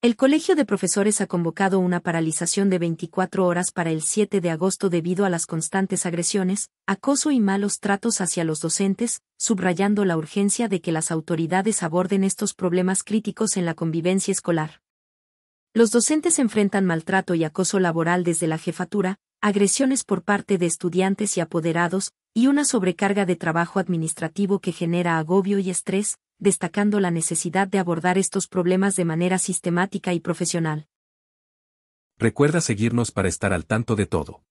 El Colegio de Profesores ha convocado una paralización de 24 horas para el 7 de agosto debido a las constantes agresiones, acoso y malos tratos hacia los docentes, subrayando la urgencia de que las autoridades aborden estos problemas críticos en la convivencia escolar. Los docentes enfrentan maltrato y acoso laboral desde la jefatura, agresiones por parte de estudiantes y apoderados, y una sobrecarga de trabajo administrativo que genera agobio y estrés, destacando la necesidad de abordar estos problemas de manera sistemática y profesional. Recuerda seguirnos para estar al tanto de todo.